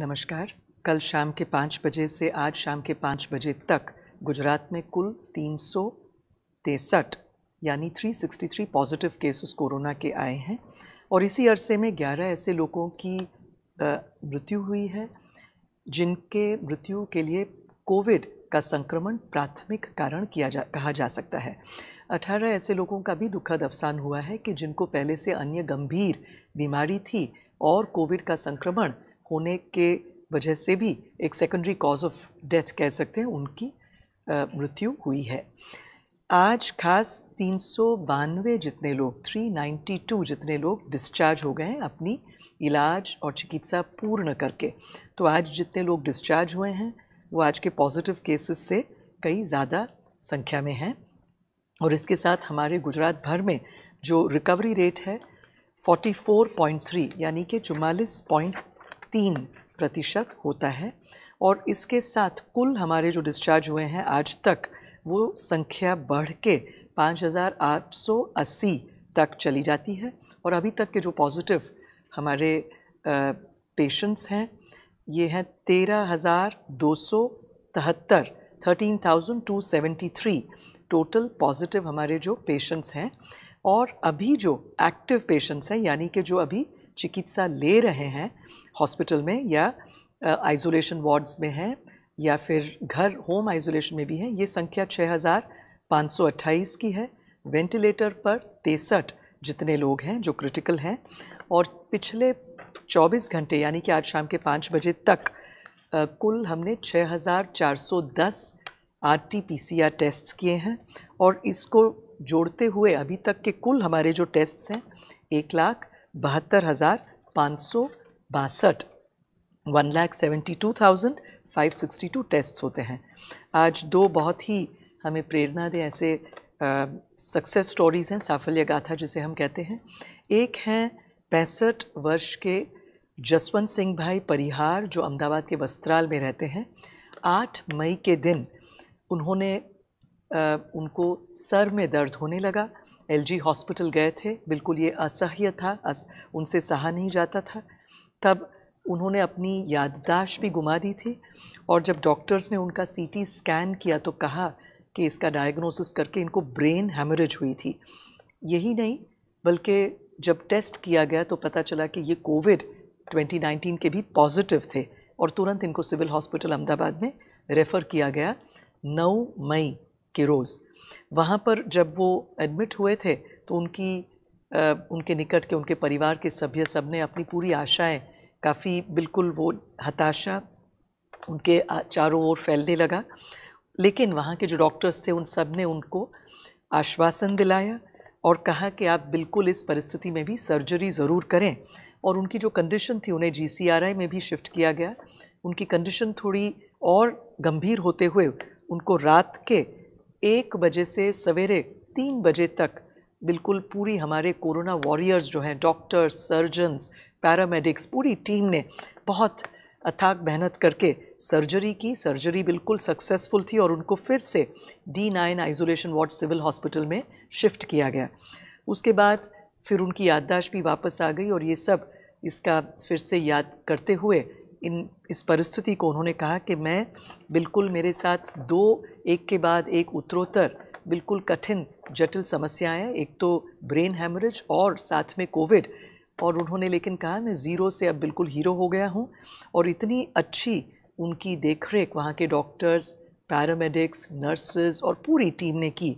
नमस्कार कल शाम के पाँच बजे से आज शाम के पाँच बजे तक गुजरात में कुल तीन सौ यानी 363 पॉजिटिव केसेस कोरोना के आए हैं और इसी अरसे में 11 ऐसे लोगों की मृत्यु हुई है जिनके मृत्यु के लिए कोविड का संक्रमण प्राथमिक कारण किया जा कहा जा सकता है 18 ऐसे लोगों का भी दुखद अवसान हुआ है कि जिनको पहले से अन्य गंभीर बीमारी थी और कोविड का संक्रमण होने के वजह से भी एक सेकेंडरी कॉज ऑफ डेथ कह सकते हैं उनकी मृत्यु हुई है आज खास तीन सौ जितने लोग 392 जितने लोग डिस्चार्ज हो गए हैं अपनी इलाज और चिकित्सा पूर्ण करके तो आज जितने लोग डिस्चार्ज हुए हैं वो आज के पॉजिटिव केसेस से कई ज़्यादा संख्या में हैं और इसके साथ हमारे गुजरात भर में जो रिकवरी रेट है 44.3 यानी कि चुमालीस पॉइंट तीन प्रतिशत होता है और इसके साथ कुल हमारे जो डिस्चार्ज हुए हैं आज तक वो संख्या बढ़ के अस्सी तक चली जाती है और अभी तक के जो पॉजिटिव हमारे पेशेंट्स हैं ये हैं तेरह हज़ार दो सौ तिहत्तर thirteen thousand two seventy three total positive हमारे जो पेशेंट्स हैं और अभी जो एक्टिव पेशेंट्स हैं यानी कि जो अभी चिकित्सा ले रहे हैं हॉस्पिटल में या आइसोलेशन वार्ड्स में हैं या फिर घर होम आइसोलेशन में भी हैं ये संख्या 6,528 की है वेंटिलेटर पर तिरसठ जितने लोग हैं जो क्रिटिकल हैं और पिछले 24 घंटे यानी कि आज शाम के पाँच बजे तक कुल हमने 6,410 आरटीपीसीआर टेस्ट्स किए हैं और इसको जोड़ते हुए अभी तक के कुल हमारे जो टेस्ट्स हैं एक लाख बहत्तर हज़ार पाँच सौ बासठ one lakh seventy two thousand five sixty two test होते हैं आज दो बहुत ही हमें प्रेरणा दें ऐसे सक्सेस स्टोरीज़ हैं साफल्य गाथा जिसे हम कहते हैं एक हैं पैंसठ वर्ष के जसवंत सिंह भाई परिहार जो अहमदाबाद के वस्त्राल में रहते हैं आठ मई के दिन उन्होंने आ, उनको सर में दर्द होने लगा एलजी हॉस्पिटल गए थे बिल्कुल ये असह्य था अस, उनसे सहा नहीं जाता था तब उन्होंने अपनी याददाश्त भी गुमा दी थी और जब डॉक्टर्स ने उनका सीटी स्कैन किया तो कहा कि इसका डायग्नोसिस करके इनको ब्रेन हेमरेज हुई थी यही नहीं बल्कि जब टेस्ट किया गया तो पता चला कि ये कोविड 2019 के भी पॉजिटिव थे और तुरंत इनको सिविल हॉस्पिटल अहमदाबाद में रेफ़र किया गया 9 मई के रोज़ वहाँ पर जब वो एडमिट हुए थे तो उनकी उनके निकट के उनके परिवार के सभ्य सब ने अपनी पूरी आशाएं काफ़ी बिल्कुल वो हताशा उनके चारों ओर फैलने लगा लेकिन वहाँ के जो डॉक्टर्स थे उन सब ने उनको आश्वासन दिलाया और कहा कि आप बिल्कुल इस परिस्थिति में भी सर्जरी ज़रूर करें और उनकी जो कंडीशन थी उन्हें जी में भी शिफ्ट किया गया उनकी कंडीशन थोड़ी और गंभीर होते हुए उनको रात के एक बजे से सवेरे तीन बजे तक बिल्कुल पूरी हमारे कोरोना वॉरियर्स जो हैं डॉक्टर्स सर्जन्स पैरामेडिक्स पूरी टीम ने बहुत अथाक मेहनत करके सर्जरी की सर्जरी बिल्कुल सक्सेसफुल थी और उनको फिर से D nine isolation ward civil hospital में शिफ्ट किया गया उसके बाद फिर उनकी याददाश्त भी वापस आ गई और ये सब इसका फिर से याद करते हुए इन इस परिस्थिति को उन्होंने कहा कि मैं बिल्कुल मेरे साथ दो एक के बाद एक उत्तरोत्तर बिल्कुल कठिन जटिल समस्याएं एक तो ब्रेन हेमरेज और साथ में कोविड और उन्होंने लेकिन कहा मैं ज़ीरो से अब बिल्कुल हीरो हो गया हूँ और इतनी अच्छी उनकी देख रेख वहाँ के डॉक्टर्स पैरामेडिक्स नर्सेज और पूरी टीम ने की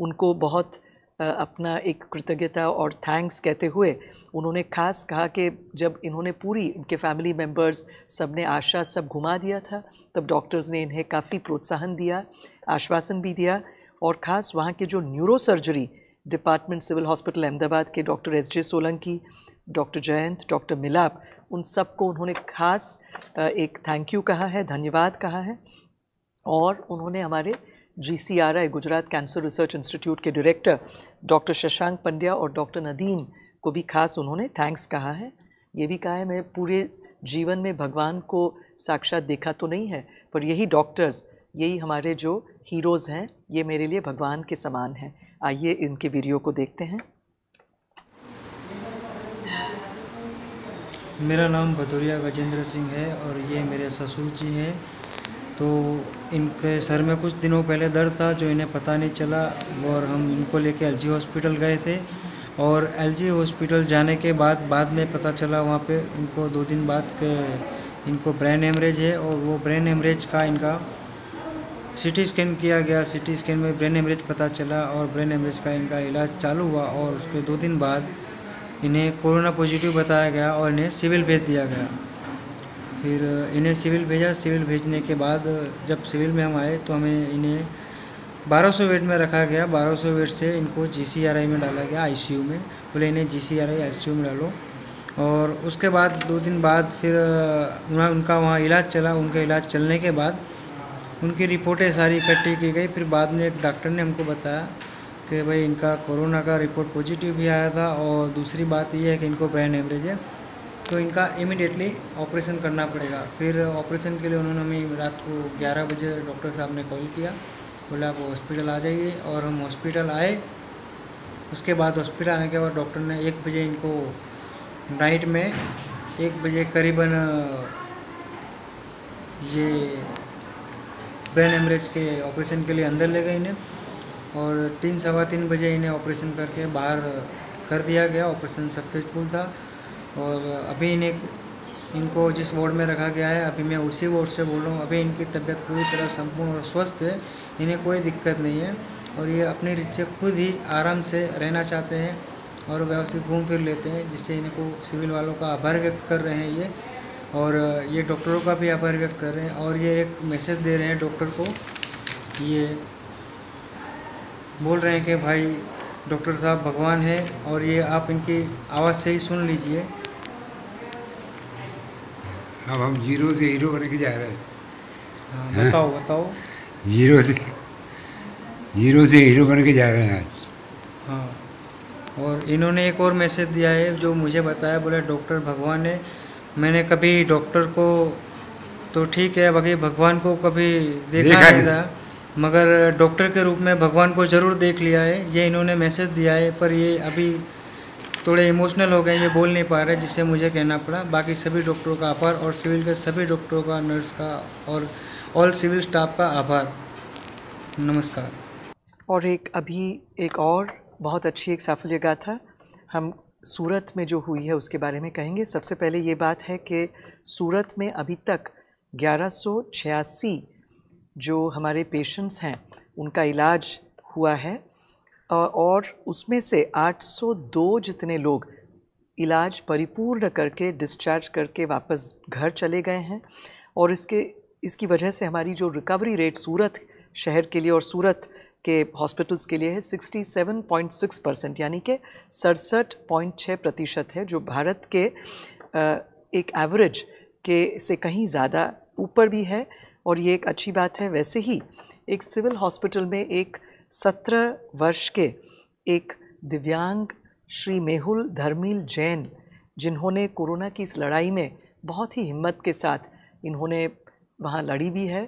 उनको बहुत अपना एक कृतज्ञता और थैंक्स कहते हुए उन्होंने खास कहा कि जब इन्होंने पूरी इनके फैमिली मेम्बर्स सब ने आशा सब घुमा दिया था तब डॉक्टर्स ने इन्हें काफ़ी प्रोत्साहन दिया आश्वासन भी दिया और ख़ास वहाँ के जो neuro surgery department civil hospital Ahmedabad के doctor S J Solanki doctor Jayant doctor Milap उन सबको उन्होंने खास एक थैंक यू कहा है धन्यवाद कहा है और उन्होंने हमारे GCRI Gujarat cancer research institute के डायरेक्टर डॉक्टर शशांक पंड्या और डॉक्टर नदीम को भी खास उन्होंने थैंक्स कहा है ये भी कहा है मैं पूरे जीवन में भगवान को साक्षात देखा तो नहीं है पर यही डॉक्टर्स यही हमारे जो हीरोज़ हैं ये मेरे लिए भगवान के समान हैं आइए इनके वीडियो को देखते हैं मेरा नाम भदौरिया गजेंद्र सिंह है और ये मेरे ससुर जी हैं तो इनके सर में कुछ दिनों पहले दर्द था जो इन्हें पता नहीं चला और हम इनको लेके एलजी हॉस्पिटल गए थे और एलजी हॉस्पिटल जाने के बाद बाद में पता चला वहाँ पे इनको दो दिन बाद के इनको ब्रेन हेमरेज है और वो ब्रेन हेमरेज का इनका सिटी स्कैन किया गया सिटी स्कैन में ब्रेन हेमरेज पता चला और ब्रेन हेमरेज का इनका इलाज चालू हुआ और उसके दो दिन बाद इन्हें कोरोना पॉजिटिव बताया गया और इन्हें सिविल भेज दिया गया फिर इन्हें सिविल भेजा सिविल भेजने के बाद जब सिविल में हम आए तो हमें इन्हें 1200 वेट में रखा गया 1200 वेट से इनको जीसीआरआई में डाला गया आईसीयू में बोले इन्हें जीसीआरआई आईसीयू में डालो और उसके बाद दो दिन बाद फिर उन्हें उनका वहाँ इलाज चला उनका इलाज चलने के बाद उनकी रिपोर्टें सारी इकट्ठी की गई फिर बाद में एक डॉक्टर ने हमको बताया कि भाई इनका कोरोना का रिपोर्ट पॉजिटिव भी आया था और दूसरी बात यह है कि इनको ब्रेन एवरेज है तो इनका इमिडिएटली ऑपरेशन करना पड़ेगा फिर ऑपरेशन के लिए उन्होंने हमें रात को 11 बजे डॉक्टर साहब ने कॉल किया बोला आप हॉस्पिटल आ जाइए और हम हॉस्पिटल आए उसके बाद हॉस्पिटल आने के बाद डॉक्टर ने एक बजे इनको नाइट में एक बजे करीबन ये ब्रेन एमरेज के ऑपरेशन के लिए अंदर ले गए इन्हें और तीन सवा तीन बजे इन्हें ऑपरेशन करके बाहर कर दिया गया ऑपरेशन सक्सेसफुल था और अभी इन्हें इनको जिस वार्ड में रखा गया है अभी मैं उसी वार्ड से बोल रहा हूँ अभी इनकी तबीयत पूरी तरह संपूर्ण और स्वस्थ है इन्हें कोई दिक्कत नहीं है और ये अपने रिश्ते खुद ही आराम से रहना चाहते हैं और व्यवस्थित घूम फिर लेते हैं जिससे इनको सिविल वालों का आभार व्यक्त कर रहे हैं ये और ये डॉक्टरों का भी आभार व्यक्त कर रहे हैं और ये एक मैसेज दे रहे हैं डॉक्टर को ये बोल रहे हैं कि भाई डॉक्टर साहब भगवान है और ये आप इनकी आवाज़ से ही सुन लीजिए अब हम जीरो से हीरो बन के जा रहे हैं हाँ, हाँ, बताओ बताओ जीरो से जीरो से हीरो बन के जा रहे हैं आज हाँ और इन्होंने एक और मैसेज दिया है जो मुझे बताया बोले डॉक्टर भगवान ने मैंने कभी डॉक्टर को तो ठीक है बाकी भगवान को कभी देखा, देखा नहीं था मगर डॉक्टर के रूप में भगवान को ज़रूर देख लिया है ये इन्होंने मैसेज दिया है पर ये अभी थोड़े इमोशनल हो गए ये बोल नहीं पा रहे जिससे मुझे कहना पड़ा बाकी सभी डॉक्टरों का आभार और सिविल के सभी डॉक्टरों का नर्स का और ऑल सिविल स्टाफ का आभार नमस्कार और एक अभी एक और बहुत अच्छी एक साफल्य गाथा हम सूरत में जो हुई है उसके बारे में कहेंगे सबसे पहले ये बात है कि सूरत में अभी तक ग्यारह जो हमारे पेशेंट्स हैं उनका इलाज हुआ है और उसमें से 802 जितने लोग इलाज परिपूर्ण करके डिस्चार्ज करके वापस घर चले गए हैं और इसके इसकी वजह से हमारी जो रिकवरी रेट सूरत शहर के लिए और सूरत के हॉस्पिटल्स के लिए है 67.6 परसेंट यानी कि सड़सठ पॉइंट छः प्रतिशत है जो भारत के एक एवरेज के से कहीं ज़्यादा ऊपर भी है और ये एक अच्छी बात है वैसे ही एक सिविल हॉस्पिटल में एक सत्रह वर्ष के एक दिव्यांग श्री मेहुल धर्मील जैन जिन्होंने कोरोना की इस लड़ाई में बहुत ही हिम्मत के साथ इन्होंने वहाँ लड़ी भी है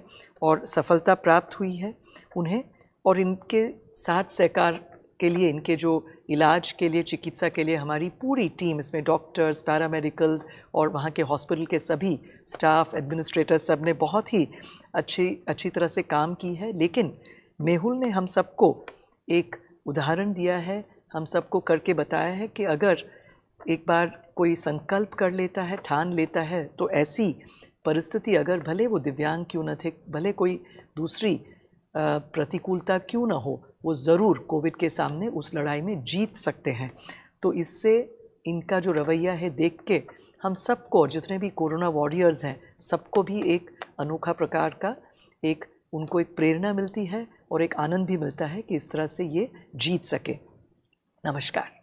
और सफलता प्राप्त हुई है उन्हें और इनके साथ सहकार के लिए इनके जो इलाज के लिए चिकित्सा के लिए हमारी पूरी टीम इसमें डॉक्टर्स पैरामेडिकल और वहाँ के हॉस्पिटल के सभी स्टाफ एडमिनिस्ट्रेटर सब ने बहुत ही अच्छी अच्छी तरह से काम की है लेकिन मेहुल ने हम सबको एक उदाहरण दिया है हम सबको करके बताया है कि अगर एक बार कोई संकल्प कर लेता है ठान लेता है तो ऐसी परिस्थिति अगर भले वो दिव्यांग क्यों न थे भले कोई दूसरी प्रतिकूलता क्यों ना हो वो ज़रूर कोविड के सामने उस लड़ाई में जीत सकते हैं तो इससे इनका जो रवैया है देख के हम सबको और जितने भी कोरोना वॉरियर्स हैं सबको भी एक अनोखा प्रकार का एक उनको एक प्रेरणा मिलती है और एक आनंद भी मिलता है कि इस तरह से ये जीत सके नमस्कार